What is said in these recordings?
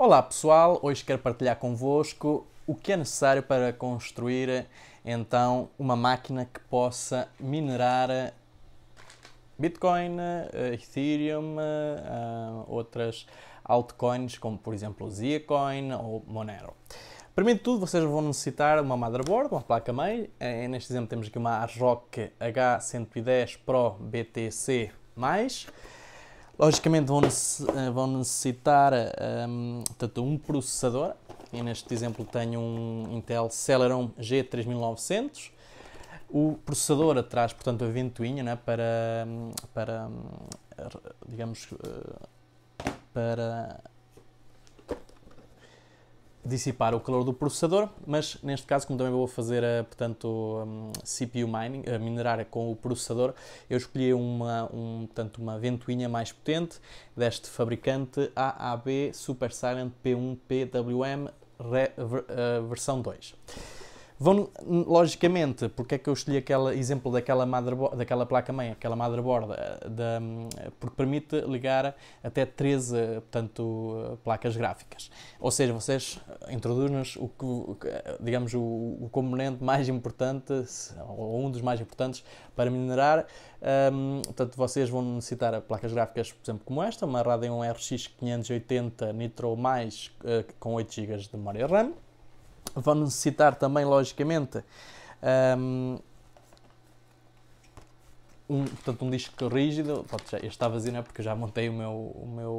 Olá pessoal, hoje quero partilhar convosco o que é necessário para construir então uma máquina que possa minerar eh, Bitcoin, eh, Ethereum, eh, outras altcoins como por exemplo Zcoin ou Monero. Primeiro de tudo, vocês vão necessitar uma motherboard, uma placa mãe. Neste exemplo temos aqui uma ARROC H110 Pro BTC+. Logicamente vão, eh, vão necessitar um, ehm, um processador. E neste exemplo tenho um Intel Celeron G3900. O processador traz, portanto, a ventoinha né, para, para, digamos, eh, para dissipar o calor do processador, mas neste caso, como também vou fazer eh, portanto, hum, CPU mining, eh, minerar com o processador, eu escolhi uma, um, portanto, uma ventoinha mais potente deste fabricante AAB Super Silent P1 PWM Re, eh, versão 2 vão logicamente, porque é que eu escolhi aquele exemplo daquela, daquela placa-mãe, aquela motherboard, eh, da, porque permite ligar até 13 portanto, placas gráficas. Ou seja, vocês introduzem-nos o que, digamos, o, o, componente mais importante, ou um dos mais importantes, para minerar. Um, portanto, vocês vão necessitar placas gráficas, por exemplo, como esta, uma Radeon RX 580 Nitro+, mais, eh, com 8 GB de memória RAM vão necessitar também, logicamente, ehm, um, portanto, um disco rígido, portanto, já, este está vazio, não é? Porque eu já montei o meu, o meu,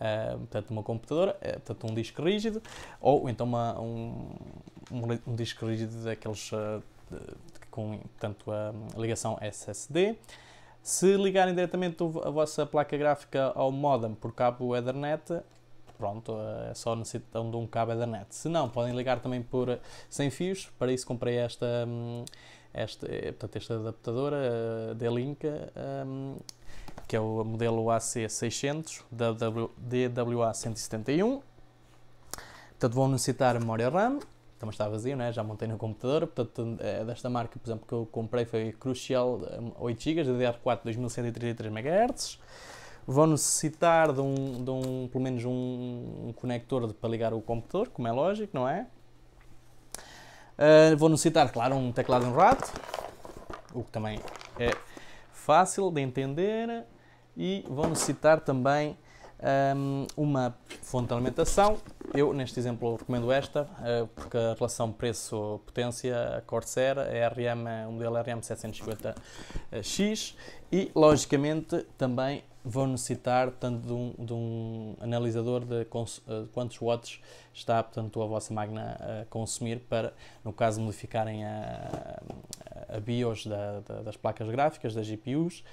uh, portanto, uma computadora, é, portanto, um disco rígido, ou então uma, um, um, um disco rígido daqueles uh, de, com portanto, a, a ligação SSD. Se ligarem diretamente a vossa placa gráfica ao modem por cabo Ethernet, pronto, é só necessitam de um cabo da net. Se não, podem ligar também por eh, sem fios, para isso comprei esta, hum, esta, eh, portanto, esta adaptadora da Link, hum, que é o modelo AC600, DWA 171. Portanto, vão necessitar memória RAM, também está vazio, né? já montei no computador, portanto, é desta marca, por exemplo, que eu comprei foi Crucial 8 GB, DDR4 2133 MHz vão necessitar de um, de um pelo menos um, um conector para ligar o computador, como é lógico, não é? Uh, ah, vou necessitar, claro, um teclado e um rato, o que também é fácil de entender. E vou necessitar também um, uma fonte de alimentação. Eu, neste exemplo, recomendo esta, uh, porque a relação preço-potência, Corsair, RM, o modelo RM750X. E, logicamente, também vão necessitar tanto de um, de um analisador de, eh, quantos watts está portanto, a vossa máquina a consumir para, no caso, modificarem a, a BIOS da, da, das placas gráficas, das GPUs,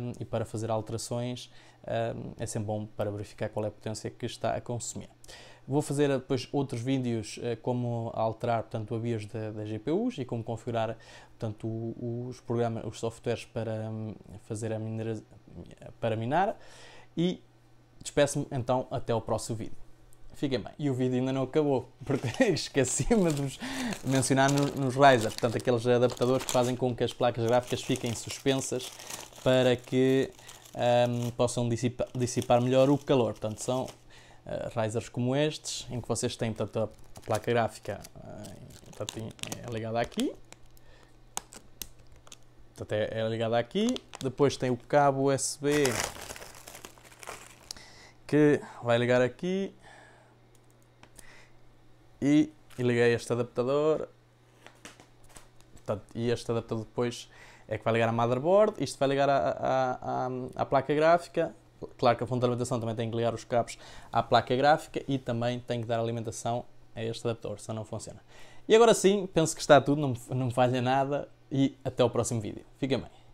um, ehm, e para fazer alterações um, ehm, é sempre bom para verificar qual é a potência que está a consumir. Vou fazer eh, depois outros vídeos eh, como alterar portanto, a BIOS das GPUs e como configurar portanto, os programas, os softwares para hum, fazer a mineração para minar e despeço-me então até o próximo vídeo. Fiquem bem. E o vídeo ainda não acabou, porque esqueci-me de vos mencionar nos, nos Riser, portanto, aqueles adaptadores que fazem com que as placas gráficas fiquem suspensas para que um, ehm, possam dissipar, dissipar, melhor o calor. Portanto, são uh, eh, risers como estes, em que vocês têm portanto, a placa gráfica uh, portanto, é ligada aqui Portanto, é, é ligada aqui. Depois tem o cabo USB que vai ligar aqui. E, e liguei este adaptador. Portanto, e este adaptador depois é que vai ligar a motherboard. Isto vai ligar à placa gráfica. Claro que a fonte de alimentação também tem que ligar os cabos à placa gráfica e também tem que dar alimentação a este adaptador, senão não funciona. E agora sim, penso que está tudo, não, não falha nada e até o próximo vídeo. Fica bem.